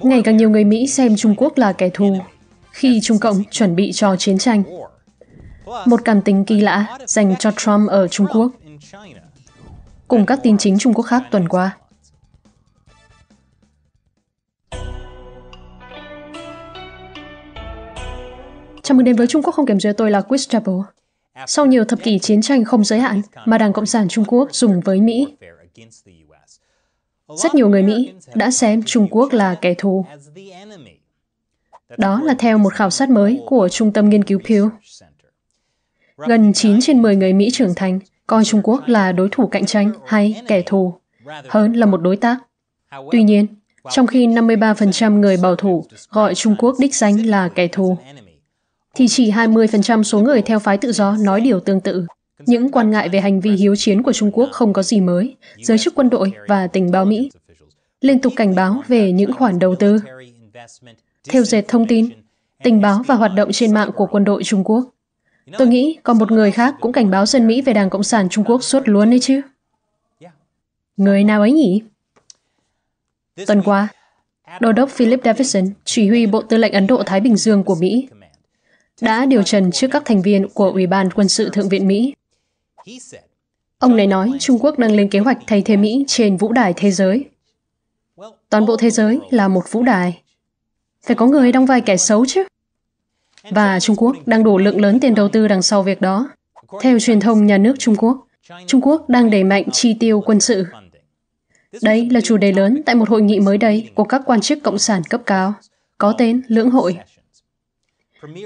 Ngày càng nhiều người Mỹ xem Trung Quốc là kẻ thù khi Trung Cộng chuẩn bị cho chiến tranh. Một cảm tính kỳ lạ dành cho Trump ở Trung Quốc. Cùng các tin chính Trung Quốc khác tuần qua. Chào mừng đến với Trung Quốc không kiểm duyệt, tôi là Chris Chappell. Sau nhiều thập kỷ chiến tranh không giới hạn mà Đảng Cộng sản Trung Quốc dùng với Mỹ, rất nhiều người Mỹ đã xem Trung Quốc là kẻ thù. Đó là theo một khảo sát mới của Trung tâm Nghiên cứu Pew. Gần 9 trên 10 người Mỹ trưởng thành coi Trung Quốc là đối thủ cạnh tranh hay kẻ thù hơn là một đối tác. Tuy nhiên, trong khi 53% người bảo thủ gọi Trung Quốc đích danh là kẻ thù, thì chỉ 20% số người theo phái tự do nói điều tương tự. Những quan ngại về hành vi hiếu chiến của Trung Quốc không có gì mới. Giới chức quân đội và tình báo Mỹ liên tục cảnh báo về những khoản đầu tư, theo dệt thông tin, tình báo và hoạt động trên mạng của quân đội Trung Quốc. Tôi nghĩ còn một người khác cũng cảnh báo dân Mỹ về Đảng Cộng sản Trung Quốc suốt luôn đấy chứ. Người nào ấy nhỉ? Tuần qua, Đô đốc Philip Davidson, chỉ huy Bộ Tư lệnh Ấn Độ-Thái Bình Dương của Mỹ, đã điều trần trước các thành viên của Ủy ban Quân sự Thượng viện Mỹ Ông này nói Trung Quốc đang lên kế hoạch thay thế Mỹ trên vũ đài thế giới. Toàn bộ thế giới là một vũ đài. Phải có người đóng vai kẻ xấu chứ. Và Trung Quốc đang đổ lượng lớn tiền đầu tư đằng sau việc đó. Theo truyền thông nhà nước Trung Quốc, Trung Quốc đang đẩy mạnh chi tiêu quân sự. Đây là chủ đề lớn tại một hội nghị mới đây của các quan chức cộng sản cấp cao, có tên Lưỡng hội.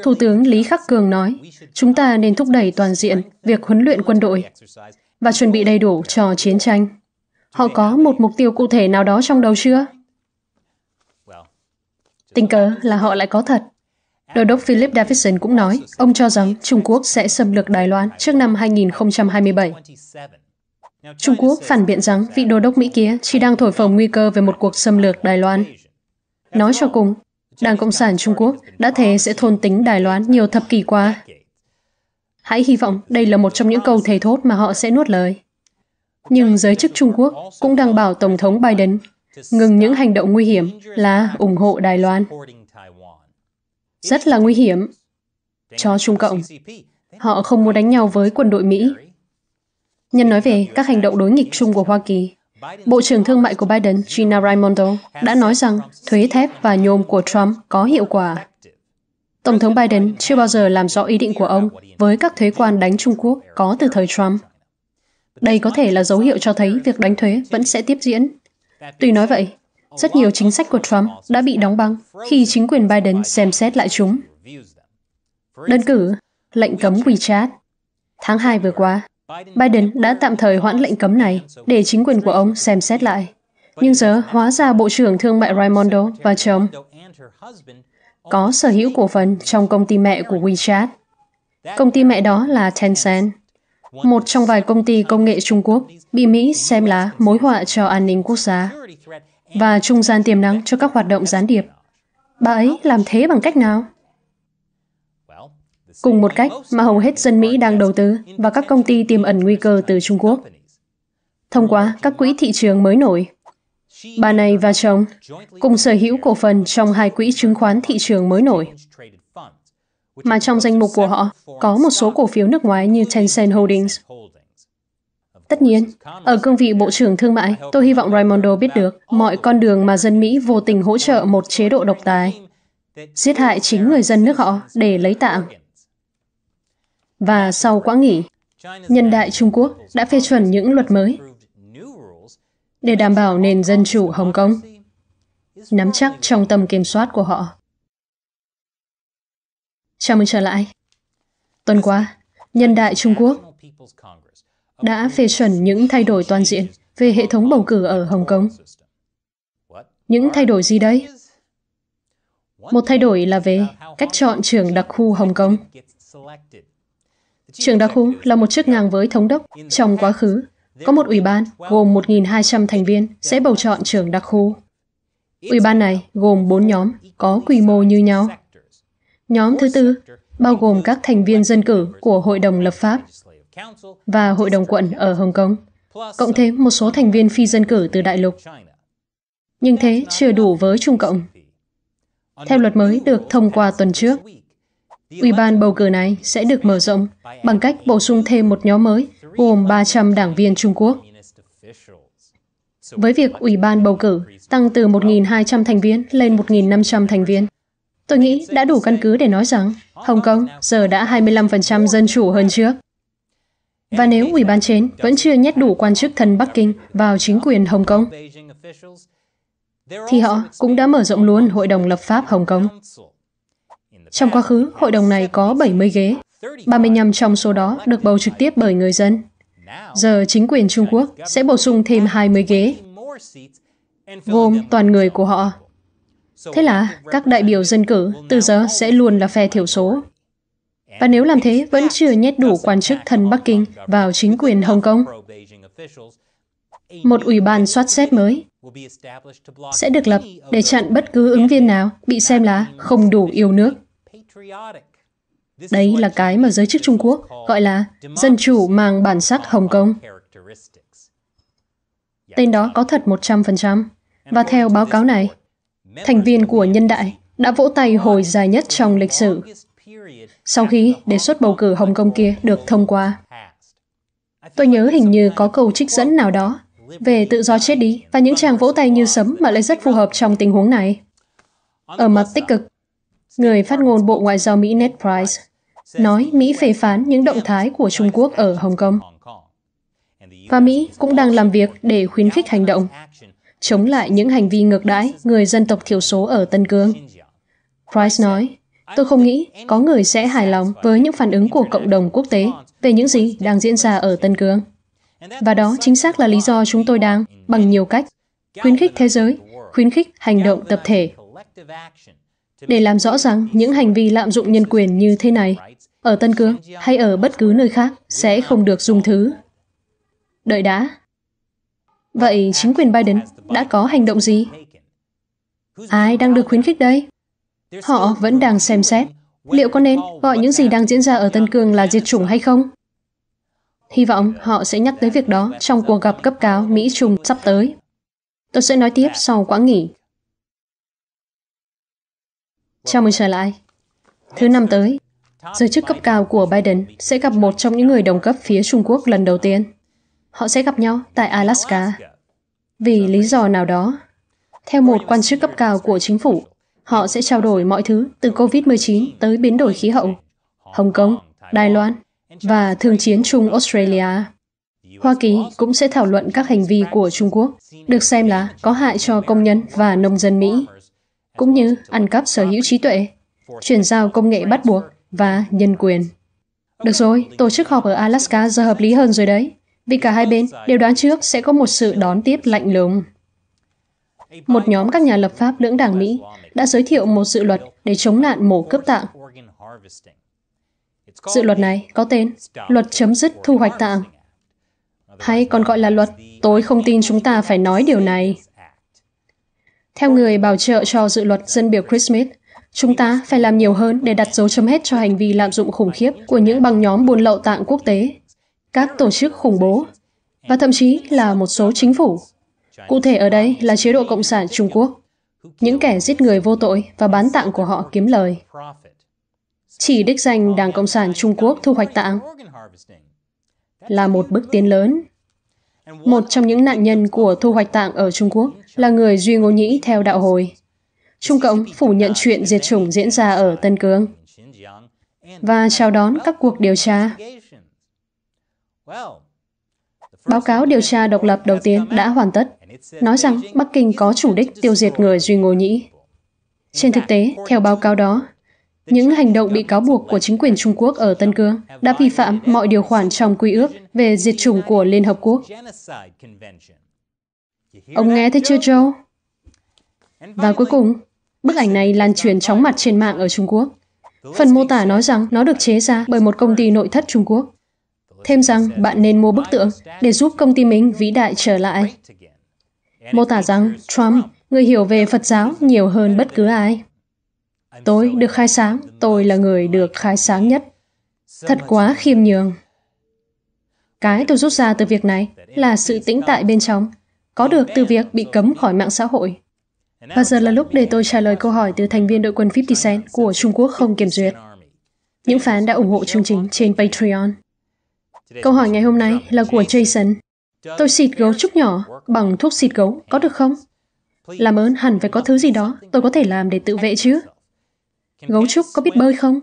Thủ tướng Lý Khắc Cường nói, chúng ta nên thúc đẩy toàn diện việc huấn luyện quân đội và chuẩn bị đầy đủ cho chiến tranh. Họ có một mục tiêu cụ thể nào đó trong đầu chưa? Tình cờ là họ lại có thật. Đô đốc Philip Davidson cũng nói, ông cho rằng Trung Quốc sẽ xâm lược Đài Loan trước năm 2027. Trung Quốc phản biện rằng vị đô đốc Mỹ kia chỉ đang thổi phồng nguy cơ về một cuộc xâm lược Đài Loan. Nói cho cùng, Đảng Cộng sản Trung Quốc đã thế sẽ thôn tính Đài Loan nhiều thập kỷ qua. Hãy hy vọng đây là một trong những câu thề thốt mà họ sẽ nuốt lời. Nhưng giới chức Trung Quốc cũng đang bảo Tổng thống Biden ngừng những hành động nguy hiểm là ủng hộ Đài Loan. Rất là nguy hiểm cho Trung Cộng. Họ không muốn đánh nhau với quân đội Mỹ. Nhân nói về các hành động đối nghịch chung của Hoa Kỳ, Bộ trưởng Thương mại của Biden, Gina Raimondo, đã nói rằng thuế thép và nhôm của Trump có hiệu quả. Tổng thống Biden chưa bao giờ làm rõ ý định của ông với các thuế quan đánh Trung Quốc có từ thời Trump. Đây có thể là dấu hiệu cho thấy việc đánh thuế vẫn sẽ tiếp diễn. Tuy nói vậy, rất nhiều chính sách của Trump đã bị đóng băng khi chính quyền Biden xem xét lại chúng. Đơn cử, lệnh cấm WeChat. Tháng 2 vừa qua, Biden đã tạm thời hoãn lệnh cấm này để chính quyền của ông xem xét lại. Nhưng giờ hóa ra Bộ trưởng Thương mại Raimondo và chồng có sở hữu cổ phần trong công ty mẹ của WeChat. Công ty mẹ đó là Tencent, một trong vài công ty công nghệ Trung Quốc bị Mỹ xem là mối họa cho an ninh quốc gia và trung gian tiềm năng cho các hoạt động gián điệp. Bà ấy làm thế bằng cách nào? cùng một cách mà hầu hết dân Mỹ đang đầu tư và các công ty tiềm ẩn nguy cơ từ Trung Quốc, thông qua các quỹ thị trường mới nổi. Bà này và chồng cùng sở hữu cổ phần trong hai quỹ chứng khoán thị trường mới nổi, mà trong danh mục của họ có một số cổ phiếu nước ngoài như Tencent Holdings. Tất nhiên, ở cương vị Bộ trưởng Thương mại, tôi hy vọng Raimondo biết được mọi con đường mà dân Mỹ vô tình hỗ trợ một chế độ độc tài, giết hại chính người dân nước họ để lấy tạng và sau quãng nghỉ, nhân đại Trung Quốc đã phê chuẩn những luật mới để đảm bảo nền dân chủ Hồng Kông nắm chắc trong tầm kiểm soát của họ. Chào mừng trở lại. Tuần qua, Nhân đại Trung Quốc đã phê chuẩn những thay đổi toàn diện về hệ thống bầu cử ở Hồng Kông. Những thay đổi gì đấy? Một thay đổi là về cách chọn trưởng đặc khu Hồng Kông. Trường Daku là một chức ngang với thống đốc. Trong quá khứ, có một ủy ban gồm 1.200 thành viên sẽ bầu chọn trưởng đặc khu. Ủy ban này gồm 4 nhóm có quy mô như nhau. Nhóm thứ tư bao gồm các thành viên dân cử của Hội đồng lập pháp và Hội đồng quận ở Hồng Kông, cộng thêm một số thành viên phi dân cử từ đại lục. Nhưng thế chưa đủ với Trung Cộng. Theo luật mới được thông qua tuần trước, Ủy ban bầu cử này sẽ được mở rộng bằng cách bổ sung thêm một nhóm mới gồm 300 đảng viên Trung Quốc. Với việc Ủy ban bầu cử tăng từ 1.200 thành viên lên 1.500 thành viên, tôi nghĩ đã đủ căn cứ để nói rằng Hồng Kông giờ đã 25% dân chủ hơn trước. Và nếu Ủy ban trên vẫn chưa nhét đủ quan chức thân Bắc Kinh vào chính quyền Hồng Kông, thì họ cũng đã mở rộng luôn Hội đồng lập pháp Hồng Kông. Trong quá khứ, hội đồng này có 70 ghế, 35 trong số đó được bầu trực tiếp bởi người dân. Giờ chính quyền Trung Quốc sẽ bổ sung thêm 20 ghế, gồm toàn người của họ. Thế là các đại biểu dân cử từ giờ sẽ luôn là phe thiểu số. Và nếu làm thế vẫn chưa nhét đủ quan chức thân Bắc Kinh vào chính quyền Hồng Kông, một ủy ban soát xét mới sẽ được lập để chặn bất cứ ứng viên nào bị xem là không đủ yêu nước. Đấy là cái mà giới chức Trung Quốc gọi là dân chủ mang bản sắc Hồng Kông. Tên đó có thật 100%. Và theo báo cáo này, thành viên của nhân đại đã vỗ tay hồi dài nhất trong lịch sử sau khi đề xuất bầu cử Hồng Kông kia được thông qua. Tôi nhớ hình như có câu trích dẫn nào đó về tự do chết đi và những chàng vỗ tay như sấm mà lại rất phù hợp trong tình huống này. Ở mặt tích cực, Người phát ngôn Bộ Ngoại giao Mỹ Ned Price nói Mỹ phê phán những động thái của Trung Quốc ở Hồng Kông. Và Mỹ cũng đang làm việc để khuyến khích hành động, chống lại những hành vi ngược đãi người dân tộc thiểu số ở Tân Cương. Price nói, tôi không nghĩ có người sẽ hài lòng với những phản ứng của cộng đồng quốc tế về những gì đang diễn ra ở Tân Cương. Và đó chính xác là lý do chúng tôi đang, bằng nhiều cách, khuyến khích thế giới, khuyến khích hành động tập thể để làm rõ rằng những hành vi lạm dụng nhân quyền như thế này ở Tân Cương hay ở bất cứ nơi khác sẽ không được dung thứ. Đợi đã. Vậy chính quyền Biden đã có hành động gì? Ai đang được khuyến khích đây? Họ vẫn đang xem xét liệu có nên gọi những gì đang diễn ra ở Tân Cương là diệt chủng hay không? Hy vọng họ sẽ nhắc tới việc đó trong cuộc gặp cấp cao Mỹ-Trung sắp tới. Tôi sẽ nói tiếp sau quãng nghỉ. Chào mừng trở lại. Thứ năm tới, giới chức cấp cao của Biden sẽ gặp một trong những người đồng cấp phía Trung Quốc lần đầu tiên. Họ sẽ gặp nhau tại Alaska. Vì lý do nào đó, theo một quan chức cấp cao của chính phủ, họ sẽ trao đổi mọi thứ từ COVID-19 tới biến đổi khí hậu, Hồng Kông, Đài Loan và thường chiến Trung Australia. Hoa Kỳ cũng sẽ thảo luận các hành vi của Trung Quốc được xem là có hại cho công nhân và nông dân Mỹ cũng như ăn cắp sở hữu trí tuệ, chuyển giao công nghệ bắt buộc và nhân quyền. Được rồi, tổ chức họp ở Alaska giờ hợp lý hơn rồi đấy, vì cả hai bên đều đoán trước sẽ có một sự đón tiếp lạnh lùng. Một nhóm các nhà lập pháp lưỡng đảng Mỹ đã giới thiệu một dự luật để chống nạn mổ cướp tạng. Dự luật này có tên Luật chấm dứt thu hoạch tạng, hay còn gọi là luật Tôi không tin chúng ta phải nói điều này. Theo người bảo trợ cho dự luật dân biểu Chris Smith, chúng ta phải làm nhiều hơn để đặt dấu chấm hết cho hành vi lạm dụng khủng khiếp của những băng nhóm buôn lậu tạng quốc tế, các tổ chức khủng bố, và thậm chí là một số chính phủ. Cụ thể ở đây là chế độ Cộng sản Trung Quốc, những kẻ giết người vô tội và bán tạng của họ kiếm lời. Chỉ đích danh Đảng Cộng sản Trung Quốc thu hoạch tạng là một bước tiến lớn một trong những nạn nhân của thu hoạch tạng ở Trung Quốc là người Duy Ngô Nhĩ theo đạo hồi. Trung Cộng phủ nhận chuyện diệt chủng diễn ra ở Tân Cương và chào đón các cuộc điều tra. Báo cáo điều tra độc lập đầu tiên đã hoàn tất, nói rằng Bắc Kinh có chủ đích tiêu diệt người Duy Ngô Nhĩ. Trên thực tế, theo báo cáo đó, những hành động bị cáo buộc của chính quyền Trung Quốc ở Tân Cương đã vi phạm mọi điều khoản trong quy ước về diệt chủng của Liên Hợp Quốc. Ông nghe thấy chưa Joe? Và cuối cùng, bức ảnh này lan truyền chóng mặt trên mạng ở Trung Quốc. Phần mô tả nói rằng nó được chế ra bởi một công ty nội thất Trung Quốc. Thêm rằng bạn nên mua bức tượng để giúp công ty mình vĩ đại trở lại. Mô tả rằng Trump, người hiểu về Phật giáo nhiều hơn bất cứ ai. Tôi được khai sáng, tôi là người được khai sáng nhất. Thật quá khiêm nhường. Cái tôi rút ra từ việc này là sự tĩnh tại bên trong, có được từ việc bị cấm khỏi mạng xã hội. Và giờ là lúc để tôi trả lời câu hỏi từ thành viên đội quân 50 Cent của Trung Quốc không kiểm duyệt. Những fan đã ủng hộ chương trình trên Patreon. Câu hỏi ngày hôm nay là của Jason. Tôi xịt gấu trúc nhỏ bằng thuốc xịt gấu, có được không? Làm ơn hẳn phải có thứ gì đó tôi có thể làm để tự vệ chứ. Gấu trúc có biết bơi không?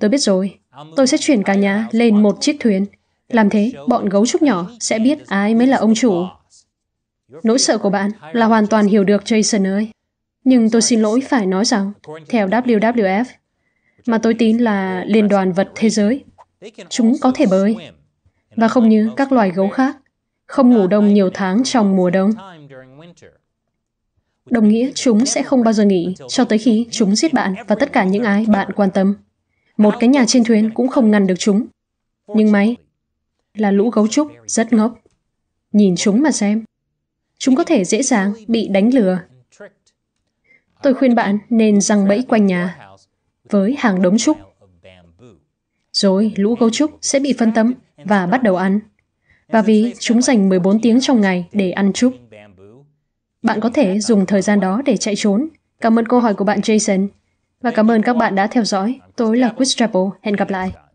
Tôi biết rồi. Tôi sẽ chuyển cả nhà lên một chiếc thuyền. Làm thế, bọn gấu trúc nhỏ sẽ biết ai mới là ông chủ. Nỗi sợ của bạn là hoàn toàn hiểu được Jason ơi. Nhưng tôi xin lỗi phải nói rằng, theo WWF, mà tôi tin là Liên đoàn Vật Thế giới, chúng có thể bơi. Và không như các loài gấu khác, không ngủ đông nhiều tháng trong mùa đông đồng nghĩa chúng sẽ không bao giờ nghỉ cho tới khi chúng giết bạn và tất cả những ai bạn quan tâm. Một cái nhà trên thuyền cũng không ngăn được chúng. Nhưng may là lũ gấu trúc rất ngốc. Nhìn chúng mà xem. Chúng có thể dễ dàng bị đánh lừa. Tôi khuyên bạn nên răng bẫy quanh nhà với hàng đống trúc. Rồi lũ gấu trúc sẽ bị phân tâm và bắt đầu ăn. Và vì chúng dành 14 tiếng trong ngày để ăn trúc, bạn có thể dùng thời gian đó để chạy trốn. Cảm ơn câu hỏi của bạn Jason. Và cảm ơn các bạn đã theo dõi. Tôi là Chris Chappell. Hẹn gặp lại.